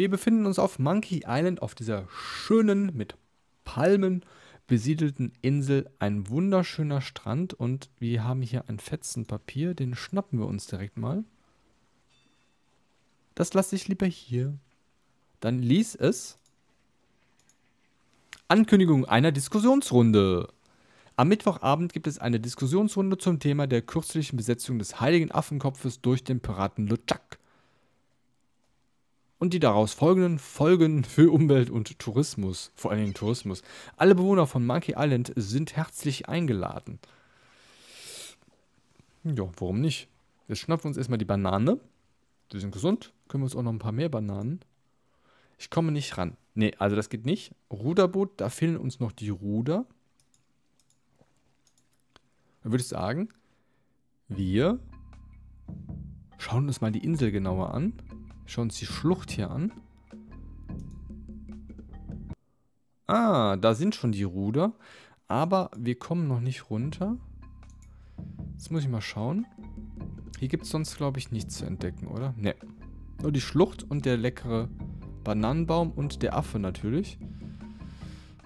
Wir befinden uns auf Monkey Island, auf dieser schönen, mit Palmen besiedelten Insel. Ein wunderschöner Strand und wir haben hier ein Fetzenpapier, den schnappen wir uns direkt mal. Das lasse ich lieber hier. Dann lies es. Ankündigung einer Diskussionsrunde. Am Mittwochabend gibt es eine Diskussionsrunde zum Thema der kürzlichen Besetzung des heiligen Affenkopfes durch den Piraten LeChuck und die daraus folgenden Folgen für Umwelt und Tourismus, vor allen Dingen Tourismus. Alle Bewohner von Monkey Island sind herzlich eingeladen. Ja, warum nicht? Jetzt schnappen wir uns erstmal die Banane. Die sind gesund. Können wir uns auch noch ein paar mehr Bananen? Ich komme nicht ran. Nee, also das geht nicht. Ruderboot, da fehlen uns noch die Ruder. Dann würde ich sagen, wir schauen uns mal die Insel genauer an. Schauen uns die Schlucht hier an. Ah, da sind schon die Ruder. Aber wir kommen noch nicht runter. Jetzt muss ich mal schauen. Hier gibt es sonst, glaube ich, nichts zu entdecken, oder? Ne. Nur die Schlucht und der leckere Bananenbaum und der Affe natürlich.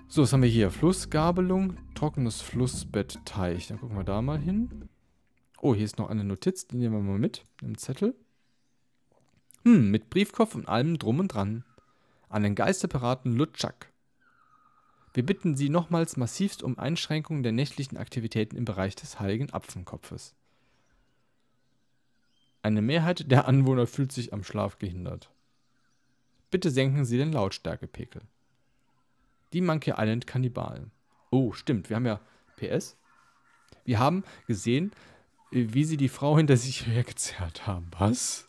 So, was haben wir hier? Flussgabelung, trockenes Flussbett, Teich. Dann gucken wir da mal hin. Oh, hier ist noch eine Notiz, die nehmen wir mal mit im Zettel. Hm, mit Briefkopf und allem drum und dran. An den Geisterpiraten Lutschak. Wir bitten Sie nochmals massivst um Einschränkungen der nächtlichen Aktivitäten im Bereich des heiligen Apfenkopfes. Eine Mehrheit der Anwohner fühlt sich am Schlaf gehindert. Bitte senken Sie den Lautstärkepegel. Die Monkey Island Kannibalen. Oh, stimmt, wir haben ja PS. Wir haben gesehen, äh, wie sie die Frau hinter sich hergezerrt haben. Was?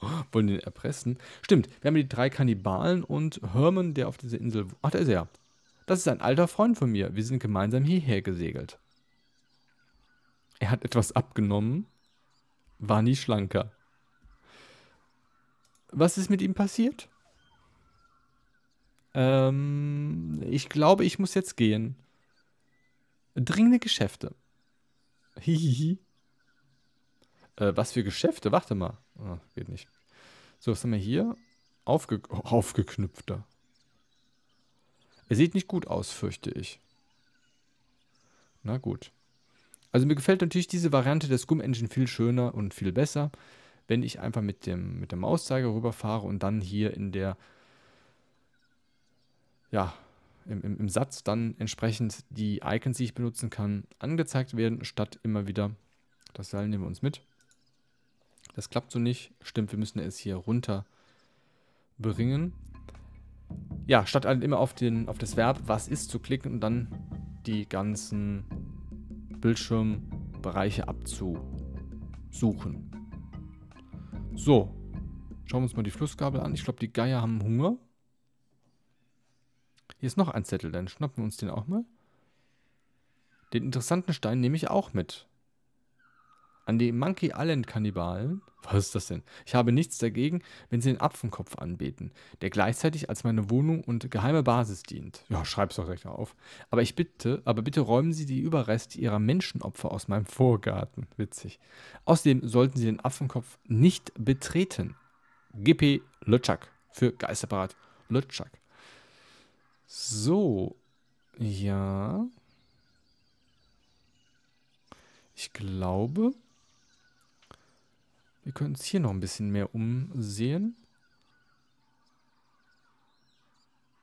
Wollen den erpressen. Stimmt, wir haben die drei Kannibalen und Herman, der auf dieser Insel... Ach, da ist er. Das ist ein alter Freund von mir. Wir sind gemeinsam hierher gesegelt. Er hat etwas abgenommen, war nie schlanker. Was ist mit ihm passiert? Ähm, ich glaube, ich muss jetzt gehen. Dringende Geschäfte. Hihihi. Äh, was für Geschäfte? Warte mal. Ah, geht nicht. So, was haben wir hier? Aufge aufgeknüpfter. Er sieht nicht gut aus, fürchte ich. Na gut. Also mir gefällt natürlich diese Variante der Scum Engine viel schöner und viel besser, wenn ich einfach mit dem mit der Mauszeiger rüberfahre und dann hier in der ja, im, im, im Satz dann entsprechend die Icons, die ich benutzen kann, angezeigt werden, statt immer wieder, das Seil nehmen wir uns mit, das klappt so nicht. Stimmt, wir müssen es hier runter bringen. Ja, statt halt immer auf, den, auf das Verb was ist zu klicken und dann die ganzen Bildschirmbereiche abzusuchen. So, schauen wir uns mal die Flussgabel an. Ich glaube, die Geier haben Hunger. Hier ist noch ein Zettel, dann schnappen wir uns den auch mal. Den interessanten Stein nehme ich auch mit. An die Monkey Island Kannibalen was ist das denn? Ich habe nichts dagegen, wenn sie den Apfenkopf anbeten, der gleichzeitig als meine Wohnung und geheime Basis dient. Ja, schreib's doch direkt auf. Aber ich bitte, aber bitte räumen Sie die Überreste Ihrer Menschenopfer aus meinem Vorgarten. Witzig. Außerdem sollten Sie den Apfenkopf nicht betreten. GP Lötschak für Geisterparat Lötschak. So. Ja. Ich glaube, wir können uns hier noch ein bisschen mehr umsehen.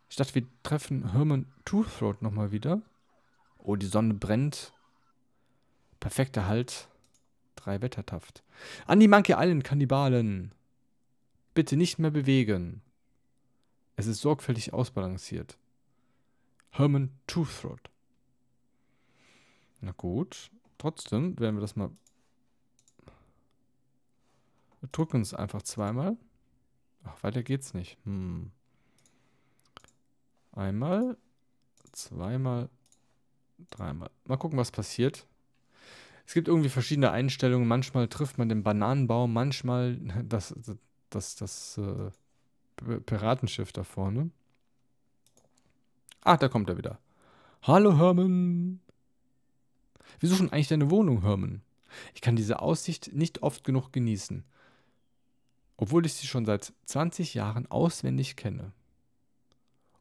Ich dachte, wir treffen Herman Toothroat nochmal wieder. Oh, die Sonne brennt. Perfekter Halt. Drei Wettertaft. An die Monkey Island, Kannibalen. Bitte nicht mehr bewegen. Es ist sorgfältig ausbalanciert. Herman Toothroat. Na gut. Trotzdem werden wir das mal drücken es einfach zweimal. Ach, weiter geht's nicht. Hm. Einmal, zweimal, dreimal. Mal gucken, was passiert. Es gibt irgendwie verschiedene Einstellungen. Manchmal trifft man den Bananenbaum, manchmal das, das, das, das äh, Piratenschiff da vorne. Ah, da kommt er wieder. Hallo, Herman. Wir suchen eigentlich deine Wohnung, Herman. Ich kann diese Aussicht nicht oft genug genießen obwohl ich sie schon seit 20 Jahren auswendig kenne.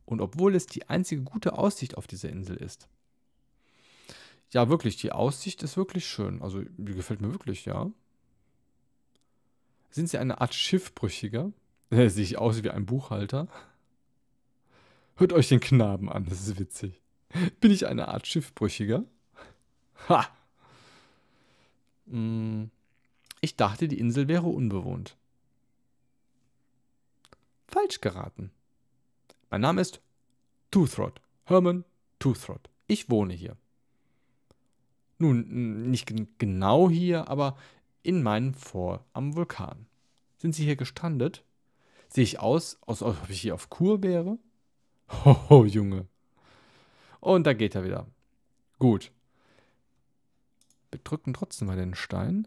Und obwohl es die einzige gute Aussicht auf dieser Insel ist. Ja, wirklich, die Aussicht ist wirklich schön. Also, die gefällt mir wirklich, ja. Sind sie eine Art Schiffbrüchiger? Sehe ich aus wie ein Buchhalter? Hört euch den Knaben an, das ist witzig. Bin ich eine Art Schiffbrüchiger? Ha! Hm, ich dachte, die Insel wäre unbewohnt falsch geraten. Mein Name ist Toothrot, Herman Toothrot. Ich wohne hier. Nun, nicht genau hier, aber in meinem Fort am Vulkan. Sind Sie hier gestrandet? Sehe ich aus, als ob ich hier auf Kur wäre? Hoho, Junge. Und da geht er wieder. Gut. Wir drücken trotzdem mal den Stein.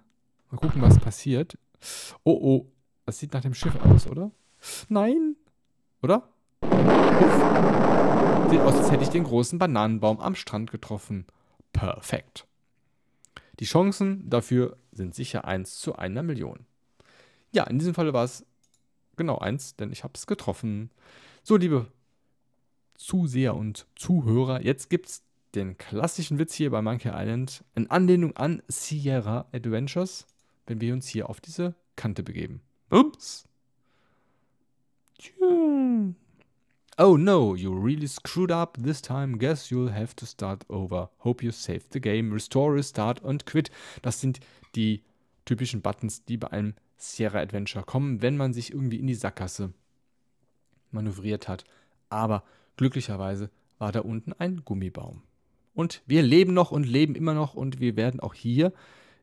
Mal gucken, was passiert. Oh, oh. Das sieht nach dem Schiff aus, oder? Nein. Oder? Sieht aus, als hätte ich den großen Bananenbaum am Strand getroffen. Perfekt. Die Chancen dafür sind sicher 1 zu 1 Million. Ja, in diesem Fall war es genau 1, denn ich habe es getroffen. So, liebe Zuseher und Zuhörer, jetzt gibt es den klassischen Witz hier bei Monkey Island in Anlehnung an Sierra Adventures, wenn wir uns hier auf diese Kante begeben. Ups. Oh no, you really screwed up this time. Guess you'll have to start over. Hope you save the game. Restore, restart und quit. Das sind die typischen Buttons, die bei einem Sierra Adventure kommen, wenn man sich irgendwie in die Sackgasse manövriert hat. Aber glücklicherweise war da unten ein Gummibaum. Und wir leben noch und leben immer noch und wir werden auch hier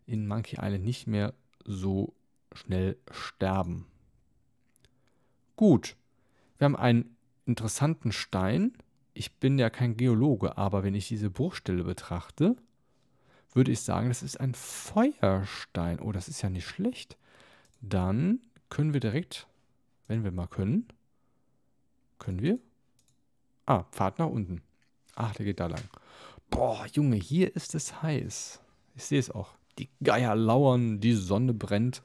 in Monkey Island nicht mehr so schnell sterben. Gut, wir haben einen interessanten Stein. Ich bin ja kein Geologe, aber wenn ich diese Bruchstelle betrachte, würde ich sagen, das ist ein Feuerstein. Oh, das ist ja nicht schlecht. Dann können wir direkt, wenn wir mal können, können wir? Ah, Pfad nach unten. Ach, der geht da lang. Boah, Junge, hier ist es heiß. Ich sehe es auch. Die Geier lauern, die Sonne brennt.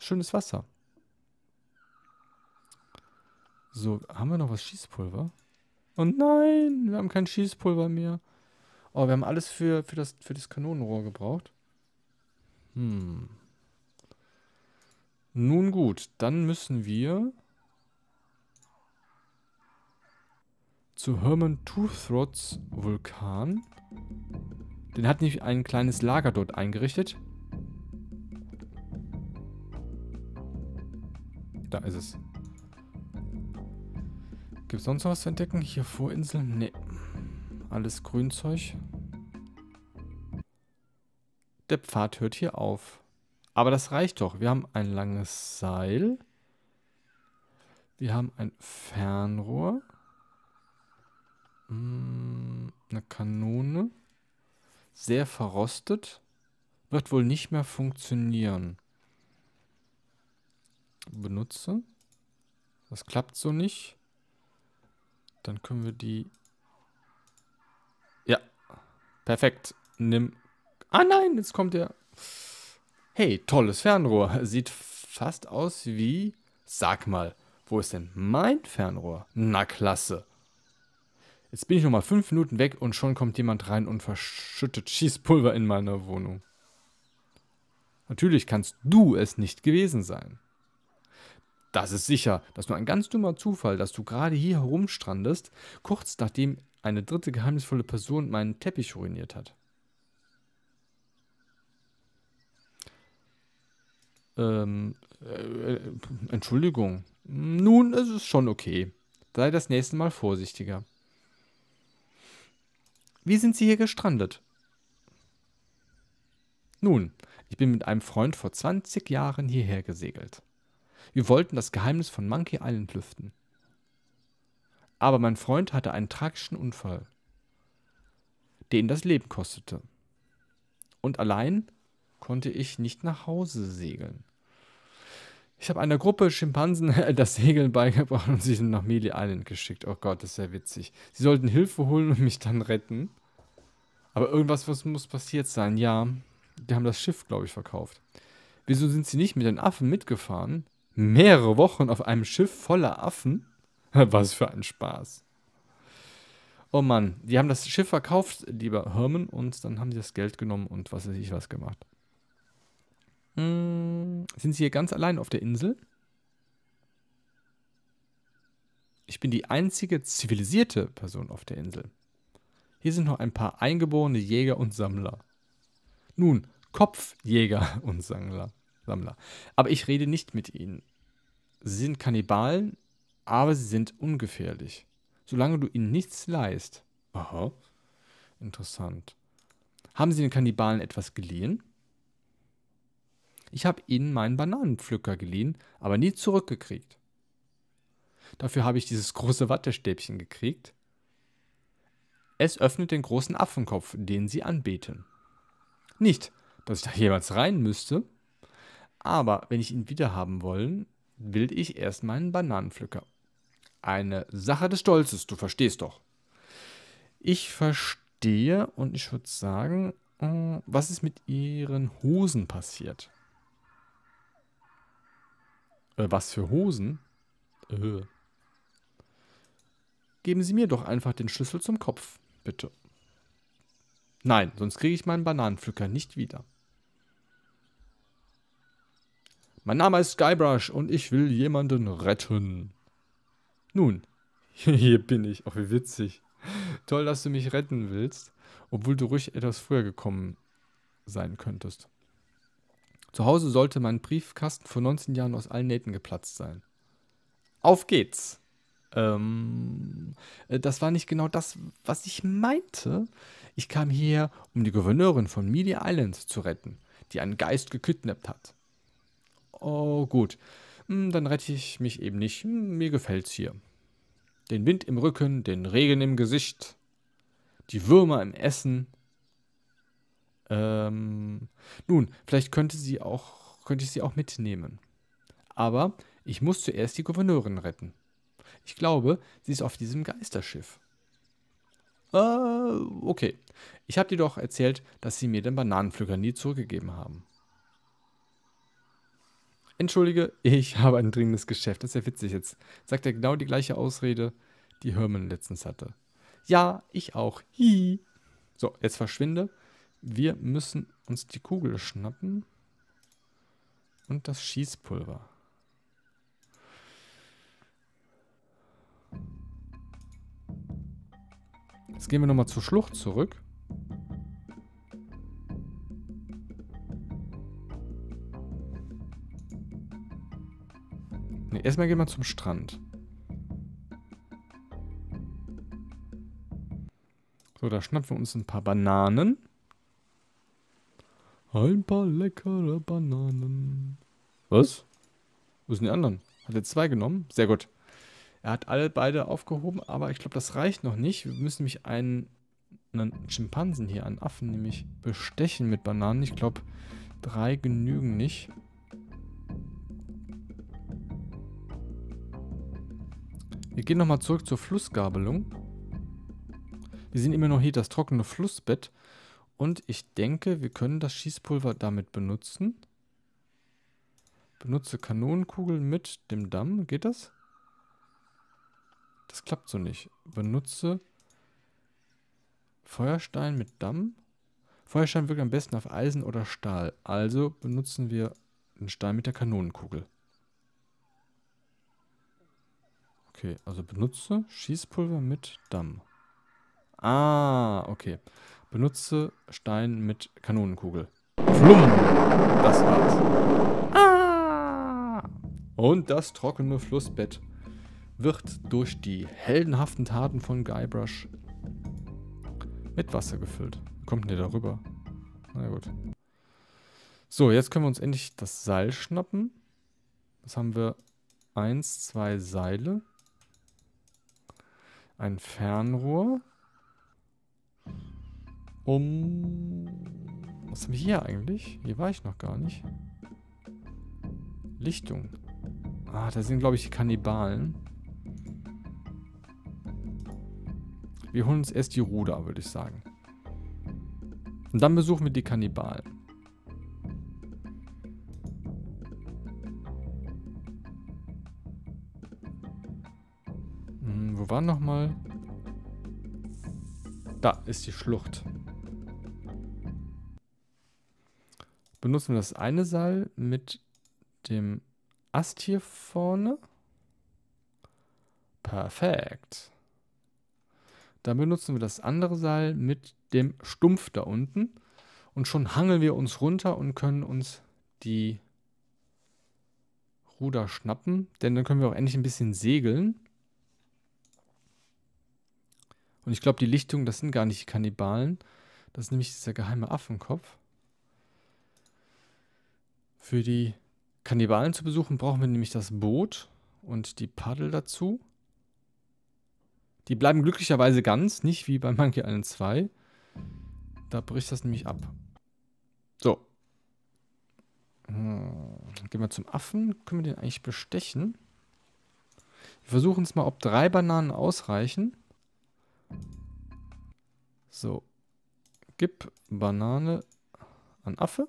Schönes Wasser. So, haben wir noch was Schießpulver? Oh nein, wir haben kein Schießpulver mehr. Oh, wir haben alles für, für, das, für das Kanonenrohr gebraucht. Hm. Nun gut, dann müssen wir zu Herman Toothrods Vulkan. Den hat nämlich ein kleines Lager dort eingerichtet. Da ist es. Gibt es sonst noch was zu entdecken? Hier Vorinseln? Ne. Alles Grünzeug. Der Pfad hört hier auf. Aber das reicht doch. Wir haben ein langes Seil. Wir haben ein Fernrohr. Hm, eine Kanone. Sehr verrostet. Wird wohl nicht mehr funktionieren. Benutze. Das klappt so nicht. Dann können wir die... Ja, perfekt. Nimm... Ah nein, jetzt kommt der... Hey, tolles Fernrohr. Sieht fast aus wie... Sag mal, wo ist denn mein Fernrohr? Na klasse. Jetzt bin ich nochmal fünf Minuten weg und schon kommt jemand rein und verschüttet Schießpulver in meiner Wohnung. Natürlich kannst du es nicht gewesen sein. Das ist sicher, Das ist nur ein ganz dummer Zufall, dass du gerade hier herumstrandest, kurz nachdem eine dritte geheimnisvolle Person meinen Teppich ruiniert hat. Ähm, äh, Entschuldigung. Nun, es ist schon okay. Sei das nächste Mal vorsichtiger. Wie sind Sie hier gestrandet? Nun, ich bin mit einem Freund vor 20 Jahren hierher gesegelt. Wir wollten das Geheimnis von Monkey Island lüften. Aber mein Freund hatte einen tragischen Unfall, der ihn das Leben kostete. Und allein konnte ich nicht nach Hause segeln. Ich habe einer Gruppe Schimpansen das Segeln beigebracht und sie sind nach Mealy Island geschickt. Oh Gott, das ist ja witzig. Sie sollten Hilfe holen und mich dann retten. Aber irgendwas was muss passiert sein. Ja, die haben das Schiff, glaube ich, verkauft. Wieso sind sie nicht mit den Affen mitgefahren? mehrere Wochen auf einem Schiff voller Affen? Was für ein Spaß. Oh Mann, die haben das Schiff verkauft, lieber Herman, und dann haben sie das Geld genommen und was weiß ich was gemacht. Hm, sind sie hier ganz allein auf der Insel? Ich bin die einzige zivilisierte Person auf der Insel. Hier sind noch ein paar eingeborene Jäger und Sammler. Nun, Kopfjäger und Sammler. Sammler. Aber ich rede nicht mit ihnen. Sie sind Kannibalen, aber sie sind ungefährlich. Solange du ihnen nichts leist. Aha. Interessant. Haben sie den Kannibalen etwas geliehen? Ich habe ihnen meinen Bananenpflücker geliehen, aber nie zurückgekriegt. Dafür habe ich dieses große Wattestäbchen gekriegt. Es öffnet den großen Affenkopf, den sie anbeten. Nicht, dass ich da jemals rein müsste. Aber wenn ich ihn wiederhaben wollen, will ich erst meinen Bananenpflücker. Eine Sache des Stolzes, du verstehst doch. Ich verstehe und ich würde sagen, äh, was ist mit ihren Hosen passiert? Äh, was für Hosen? Äh. Geben Sie mir doch einfach den Schlüssel zum Kopf, bitte. Nein, sonst kriege ich meinen Bananenpflücker nicht wieder. Mein Name ist Skybrush und ich will jemanden retten. Nun, hier bin ich. Ach, wie witzig. Toll, dass du mich retten willst, obwohl du ruhig etwas früher gekommen sein könntest. Zu Hause sollte mein Briefkasten vor 19 Jahren aus allen Nähten geplatzt sein. Auf geht's! Ähm, äh, das war nicht genau das, was ich meinte. Ich kam hierher, um die Gouverneurin von Media Island zu retten, die einen Geist gekidnappt hat. Oh gut, hm, dann rette ich mich eben nicht. Hm, mir gefällt's hier. Den Wind im Rücken, den Regen im Gesicht, die Würmer im Essen. Ähm, nun, vielleicht könnte, sie auch, könnte ich sie auch mitnehmen. Aber ich muss zuerst die Gouverneurin retten. Ich glaube, sie ist auf diesem Geisterschiff. Äh, okay. Ich habe dir doch erzählt, dass sie mir den Bananenpflücker nie zurückgegeben haben. Entschuldige, ich habe ein dringendes Geschäft. Das ist ja witzig jetzt. Sagt er genau die gleiche Ausrede, die Herman letztens hatte. Ja, ich auch. Hi. So, jetzt verschwinde. Wir müssen uns die Kugel schnappen. Und das Schießpulver. Jetzt gehen wir nochmal zur Schlucht zurück. Erstmal gehen wir zum Strand. So, da schnappen wir uns ein paar Bananen. Ein paar leckere Bananen. Was? Wo sind die anderen? Hat er zwei genommen? Sehr gut. Er hat alle beide aufgehoben, aber ich glaube, das reicht noch nicht. Wir müssen nämlich einen, einen Schimpansen hier, einen Affen nämlich, bestechen mit Bananen. Ich glaube, drei genügen nicht. Wir gehen nochmal zurück zur Flussgabelung. Wir sehen immer noch hier das trockene Flussbett. Und ich denke, wir können das Schießpulver damit benutzen. Benutze Kanonenkugeln mit dem Damm. Geht das? Das klappt so nicht. Benutze Feuerstein mit Damm. Feuerstein wirkt am besten auf Eisen oder Stahl. Also benutzen wir einen Stein mit der Kanonenkugel. Okay, also benutze Schießpulver mit Damm. Ah, okay. Benutze Stein mit Kanonenkugel. Flumm! Das war's. Ah! Und das trockene Flussbett wird durch die heldenhaften Taten von Guybrush mit Wasser gefüllt. Kommt denn darüber? Na gut. So, jetzt können wir uns endlich das Seil schnappen. Was haben wir? Eins, zwei Seile ein Fernrohr. Um... Was haben wir hier eigentlich? Hier war ich noch gar nicht. Lichtung. Ah, da sind, glaube ich, die Kannibalen. Wir holen uns erst die Ruder, würde ich sagen. Und dann besuchen wir die Kannibalen. war nochmal? Da ist die Schlucht. Benutzen wir das eine Seil mit dem Ast hier vorne. Perfekt. Dann benutzen wir das andere Seil mit dem Stumpf da unten. Und schon hangeln wir uns runter und können uns die Ruder schnappen. Denn dann können wir auch endlich ein bisschen segeln. Und ich glaube, die Lichtung, das sind gar nicht die Kannibalen. Das ist nämlich dieser geheime Affenkopf. Für die Kannibalen zu besuchen brauchen wir nämlich das Boot und die Paddel dazu. Die bleiben glücklicherweise ganz, nicht wie bei Monkey Island 2. Da bricht das nämlich ab. So. Hm. Gehen wir zum Affen. Können wir den eigentlich bestechen? Wir versuchen es mal, ob drei Bananen ausreichen. So, gib Banane an Affe.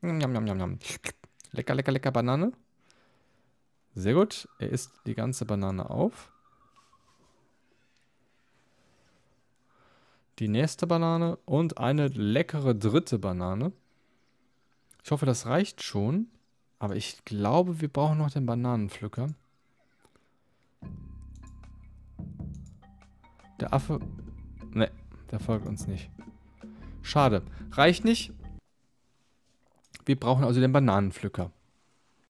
Njam, njam, njam, lecker, lecker, lecker Banane. Sehr gut. Er isst die ganze Banane auf. Die nächste Banane und eine leckere dritte Banane. Ich hoffe, das reicht schon. Aber ich glaube, wir brauchen noch den Bananenpflücker. Der Affe... Ne, der folgt uns nicht. Schade. Reicht nicht. Wir brauchen also den Bananenpflücker.